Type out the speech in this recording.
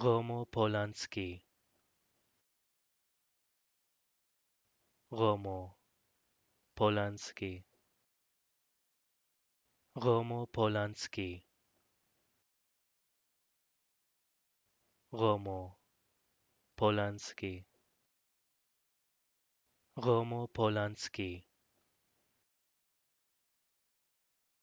Romo Polanski Romo Polanski Romo Polanski Romo Polanski Romo Polanski